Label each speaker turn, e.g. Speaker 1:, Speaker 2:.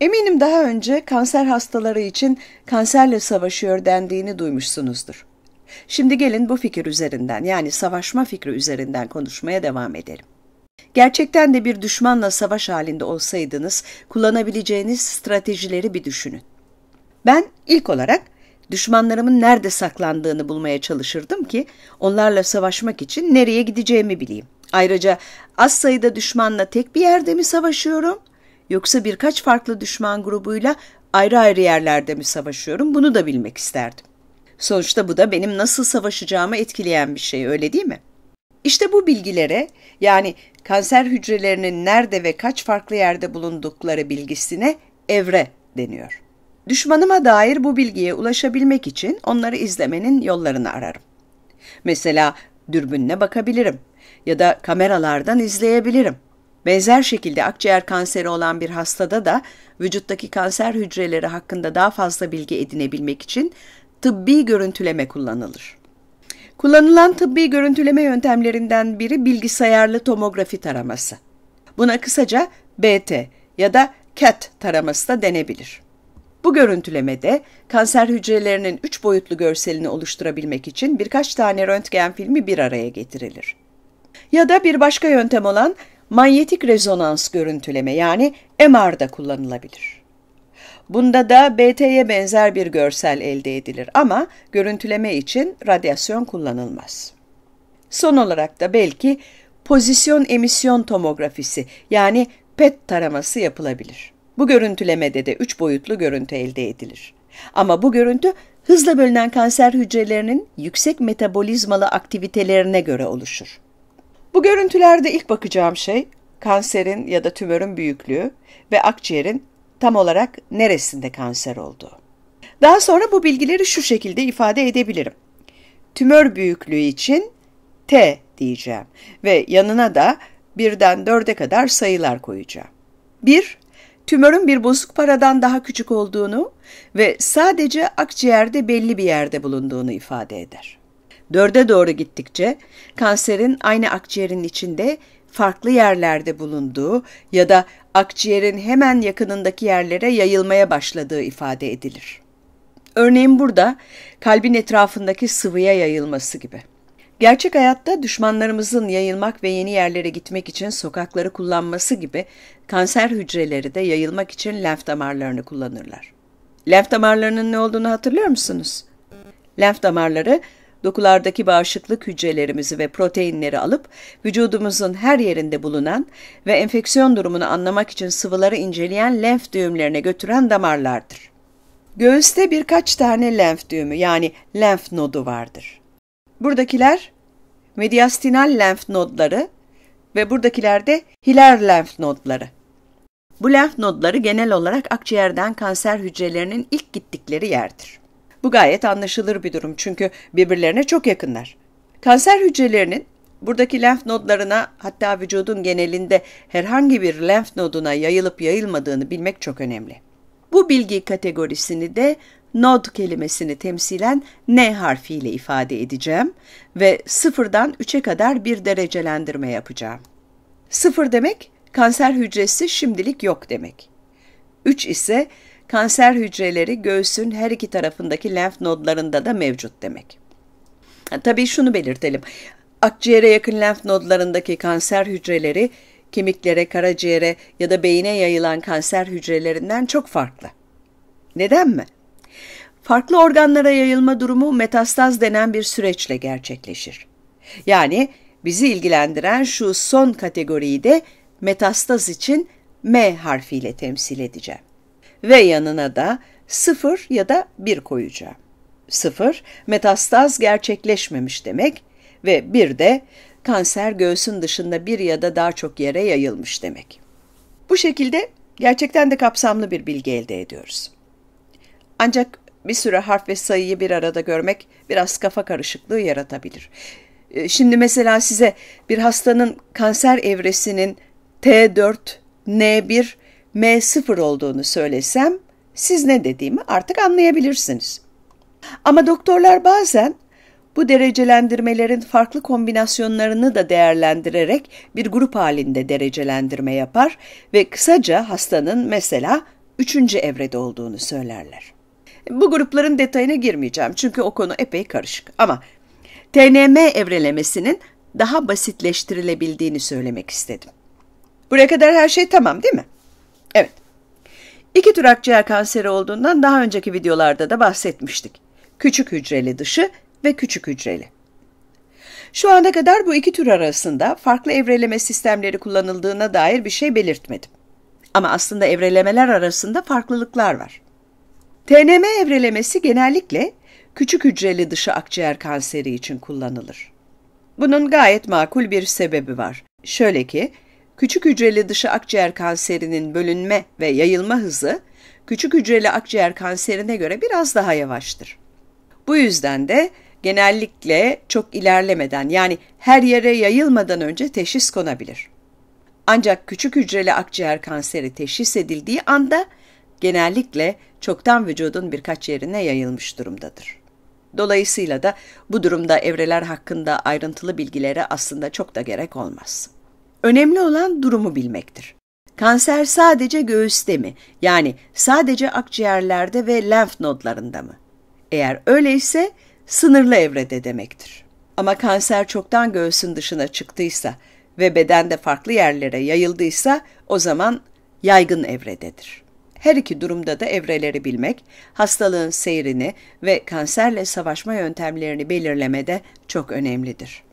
Speaker 1: Eminim daha önce kanser hastaları için kanserle savaşıyor dendiğini duymuşsunuzdur. Şimdi gelin bu fikir üzerinden yani savaşma fikri üzerinden konuşmaya devam edelim. Gerçekten de bir düşmanla savaş halinde olsaydınız kullanabileceğiniz stratejileri bir düşünün. Ben ilk olarak düşmanlarımın nerede saklandığını bulmaya çalışırdım ki onlarla savaşmak için nereye gideceğimi bileyim. Ayrıca az sayıda düşmanla tek bir yerde mi savaşıyorum yoksa birkaç farklı düşman grubuyla ayrı ayrı yerlerde mi savaşıyorum bunu da bilmek isterdim. Sonuçta bu da benim nasıl savaşacağımı etkileyen bir şey öyle değil mi? İşte bu bilgilere yani kanser hücrelerinin nerede ve kaç farklı yerde bulundukları bilgisine evre deniyor. Düşmanıma dair bu bilgiye ulaşabilmek için onları izlemenin yollarını ararım. Mesela dürbünle bakabilirim ya da kameralardan izleyebilirim Benzer şekilde akciğer kanseri olan bir hastada da vücuttaki kanser hücreleri hakkında daha fazla bilgi edinebilmek için tıbbi görüntüleme kullanılır. Kullanılan tıbbi görüntüleme yöntemlerinden biri bilgisayarlı tomografi taraması. Buna kısaca BT ya da CAT e taraması da denebilir. Bu görüntülemede kanser hücrelerinin üç boyutlu görselini oluşturabilmek için birkaç tane röntgen filmi bir araya getirilir. Ya da bir başka yöntem olan manyetik rezonans görüntüleme yani MR'da kullanılabilir. Bunda da BT'ye benzer bir görsel elde edilir ama görüntüleme için radyasyon kullanılmaz. Son olarak da belki pozisyon emisyon tomografisi yani PET taraması yapılabilir. Bu görüntülemede de 3 boyutlu görüntü elde edilir. Ama bu görüntü hızla bölünen kanser hücrelerinin yüksek metabolizmalı aktivitelerine göre oluşur. Bu görüntülerde ilk bakacağım şey kanserin ya da tümörün büyüklüğü ve akciğerin tam olarak neresinde kanser olduğu. Daha sonra bu bilgileri şu şekilde ifade edebilirim. Tümör büyüklüğü için T diyeceğim ve yanına da birden dörde kadar sayılar koyacağım. 1. Tümörün bir bozuk paradan daha küçük olduğunu ve sadece akciğerde belli bir yerde bulunduğunu ifade eder dörde doğru gittikçe kanserin aynı akciğerin içinde farklı yerlerde bulunduğu ya da akciğerin hemen yakınındaki yerlere yayılmaya başladığı ifade edilir. Örneğin burada kalbin etrafındaki sıvıya yayılması gibi. Gerçek hayatta düşmanlarımızın yayılmak ve yeni yerlere gitmek için sokakları kullanması gibi kanser hücreleri de yayılmak için lenf damarlarını kullanırlar. Lenf damarlarının ne olduğunu hatırlıyor musunuz? Lenf damarları dokulardaki bağışıklık hücrelerimizi ve proteinleri alıp vücudumuzun her yerinde bulunan ve enfeksiyon durumunu anlamak için sıvıları inceleyen lenf düğümlerine götüren damarlardır. Göğüste birkaç tane lenf düğümü yani lenf nodu vardır. Buradakiler mediastinal lenf nodları ve buradakiler de hilar lenf nodları. Bu lenf nodları genel olarak akciğerden kanser hücrelerinin ilk gittikleri yerdir. Bu gayet anlaşılır bir durum çünkü birbirlerine çok yakınlar. Kanser hücrelerinin buradaki lenf nodlarına hatta vücudun genelinde herhangi bir lenf noduna yayılıp yayılmadığını bilmek çok önemli. Bu bilgi kategorisini de nod kelimesini temsilen N harfiyle ifade edeceğim ve sıfırdan 3'e kadar bir derecelendirme yapacağım. Sıfır demek kanser hücresi şimdilik yok demek. 3 ise Kanser hücreleri göğsün her iki tarafındaki lenf nodlarında da mevcut demek. Tabii şunu belirtelim. Akciğere yakın lenf nodlarındaki kanser hücreleri kemiklere, karaciğere ya da beyine yayılan kanser hücrelerinden çok farklı. Neden mi? Farklı organlara yayılma durumu metastaz denen bir süreçle gerçekleşir. Yani bizi ilgilendiren şu son kategoriyi de metastaz için M harfiyle temsil edeceğim ve yanına da 0 ya da 1 koyacağım. 0 metastaz gerçekleşmemiş demek ve 1 de kanser göğsün dışında bir ya da daha çok yere yayılmış demek. Bu şekilde gerçekten de kapsamlı bir bilgi elde ediyoruz. Ancak bir süre harf ve sayıyı bir arada görmek biraz kafa karışıklığı yaratabilir. Ee, şimdi mesela size bir hastanın kanser evresinin T4, N1 M0 olduğunu söylesem siz ne dediğimi artık anlayabilirsiniz. Ama doktorlar bazen bu derecelendirmelerin farklı kombinasyonlarını da değerlendirerek bir grup halinde derecelendirme yapar ve kısaca hastanın mesela üçüncü evrede olduğunu söylerler. Bu grupların detayına girmeyeceğim çünkü o konu epey karışık ama TNM evrelemesinin daha basitleştirilebildiğini söylemek istedim. Buraya kadar her şey tamam değil mi? Evet, iki tür akciğer kanseri olduğundan daha önceki videolarda da bahsetmiştik. Küçük hücreli dışı ve küçük hücreli. Şu ana kadar bu iki tür arasında farklı evreleme sistemleri kullanıldığına dair bir şey belirtmedim. Ama aslında evrelemeler arasında farklılıklar var. TNM evrelemesi genellikle küçük hücreli dışı akciğer kanseri için kullanılır. Bunun gayet makul bir sebebi var. Şöyle ki, küçük hücreli dışı akciğer kanserinin bölünme ve yayılma hızı küçük hücreli akciğer kanserine göre biraz daha yavaştır. Bu yüzden de genellikle çok ilerlemeden yani her yere yayılmadan önce teşhis konabilir. Ancak küçük hücreli akciğer kanseri teşhis edildiği anda genellikle çoktan vücudun birkaç yerine yayılmış durumdadır. Dolayısıyla da bu durumda evreler hakkında ayrıntılı bilgilere aslında çok da gerek olmaz. Önemli olan durumu bilmektir. Kanser sadece göğüste mi? Yani sadece akciğerlerde ve lenf nodlarında mı? Eğer öyleyse sınırlı evrede demektir. Ama kanser çoktan göğsün dışına çıktıysa ve bedende farklı yerlere yayıldıysa o zaman yaygın evrededir. Her iki durumda da evreleri bilmek, hastalığın seyrini ve kanserle savaşma yöntemlerini belirlemede çok önemlidir.